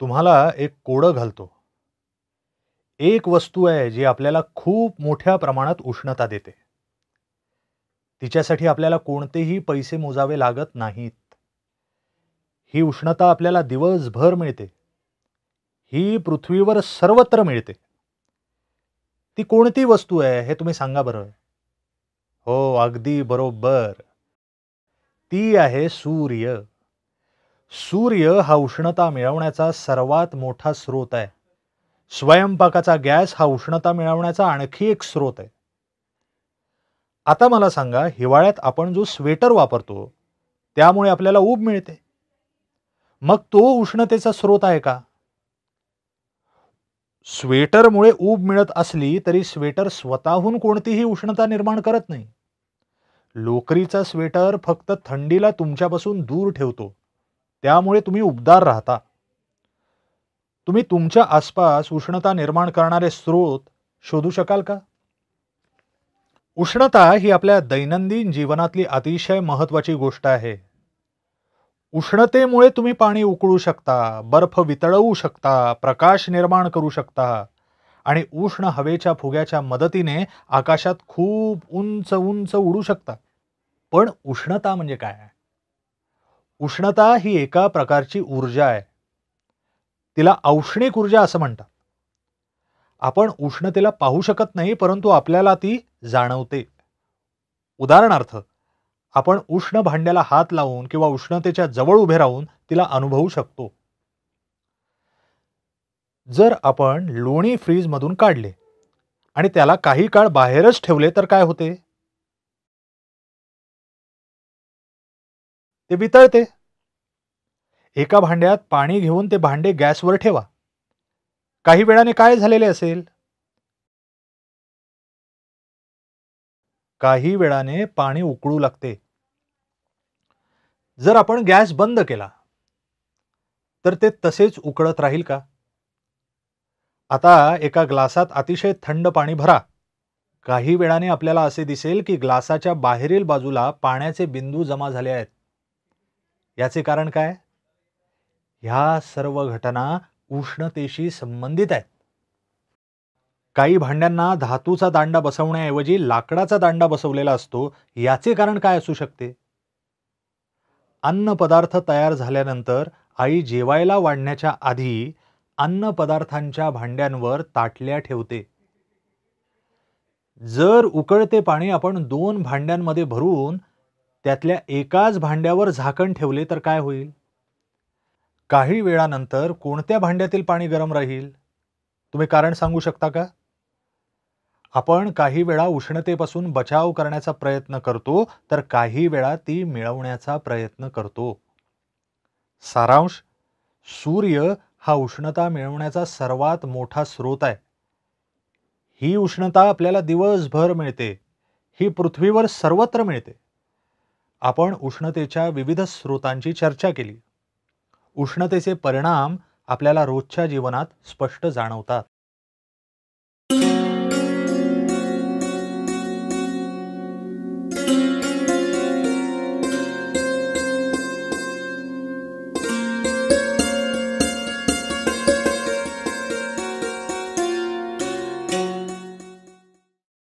तुम्हाला एक कोडं घालतो एक वस्तू आहे जी आपल्याला खूप मोठ्या प्रमाणात उष्णता देते तिच्यासाठी आपल्याला कोणतेही पैसे मोजावे लागत नाहीत ही उष्णता आपल्याला दिवसभर मिळते ही पृथ्वीवर सर्वत्र मिळते ती कोणती वस्तू आहे हे तुम्ही सांगा बरं हो अगदी बरोबर ती आहे सूर्य सूर्य हा उष्णता मिळवण्याचा सर्वात मोठा स्रोत आहे स्वयंपाकाचा गॅस हा उष्णता मिळवण्याचा आणखी एक स्रोत आहे आता मला सांगा हिवाळ्यात आपण जो स्वेटर वापरतो त्यामुळे आपल्याला ऊब मिळते मग तो उष्णतेचा स्रोत आहे का स्वेटरमुळे ऊब मिळत असली तरी स्वेटर स्वतःहून कोणतीही उष्णता निर्माण करत नाही लोकरीचा स्वेटर फक्त थंडीला तुमच्यापासून दूर ठेवतो त्यामुळे तुम्ही उबदार राहता तुम्ही तुमच्या आसपास उष्णता निर्माण करणारे स्रोत शोधू शकाल का उष्णता ही आपल्या दैनंदिन जीवनातली अतिशय महत्त्वाची गोष्ट आहे उष्णतेमुळे तुम्ही पाणी उकळू शकता बर्फ वितळवू शकता प्रकाश निर्माण करू शकता आणि उष्ण हवेच्या फुग्याच्या मदतीने आकाशात खूप उंच उंच उडू शकता पण उष्णता म्हणजे काय आहे उष्णता ही एका प्रकारची ऊर्जा आहे तिला औष्णिक ऊर्जा असं म्हणतात आपण उष्णतेला पाहू शकत नाही परंतु आपल्याला ती जाणवते उदाहरणार्थ आपण उष्ण भांड्याला हात लावून किंवा उष्णतेच्या जवळ उभे राहून तिला अनुभवू शकतो जर आपण लोणी फ्रीजमधून काढले आणि त्याला काही काळ बाहेरच ठेवले तर काय होते ते वितळते एका भांड्यात पाणी घेऊन ते भांडे गॅसवर ठेवा काही वेळाने काय झालेले असेल काही वेळाने पाणी उकळू लागते जर आपण गॅस बंद केला तर ते तसेच उकळत राहील का आता एका ग्लासात अतिशय थंड पाणी भरा काही वेळाने आपल्याला असे दिसेल की ग्लासाच्या बाहेरील बाजूला पाण्याचे बिंदू जमा झाले आहेत याचे कारण काय ह्या सर्व घटना उष्णतेशी संबंधित आहेत काही भांड्यांना धातूचा दांडा बसवण्याऐवजी लाकडाचा दांडा बसवलेला असतो याचे कारण काय असू शकते अन्न पदार्थ तयार झाल्यानंतर आई जेवायला वाढण्याच्या आधी अन्न पदार्थांच्या भांड्यांवर ताटल्या ठेवते जर उकळते पाणी आपण दोन भांड्यांमध्ये भरून त्यातल्या एकाच भांड्यावर झाकण ठेवले तर काय होईल काही वेळानंतर कोणत्या भांड्यातील पाणी गरम राहील तुम्ही कारण सांगू शकता का आपण काही वेळा उष्णतेपासून बचाव करण्याचा प्रयत्न करतो तर काही वेळा ती मिळवण्याचा प्रयत्न करतो सारांश सूर्य हा उष्णता मिळवण्याचा सर्वात मोठा स्रोत आहे ही उष्णता आपल्याला दिवसभर मिळते ही पृथ्वीवर सर्वत्र मिळते आपण उष्णतेच्या विविध स्रोतांची चर्चा केली उष्णतेचे परिणाम आपल्याला रोजच्या जीवनात स्पष्ट जाणवतात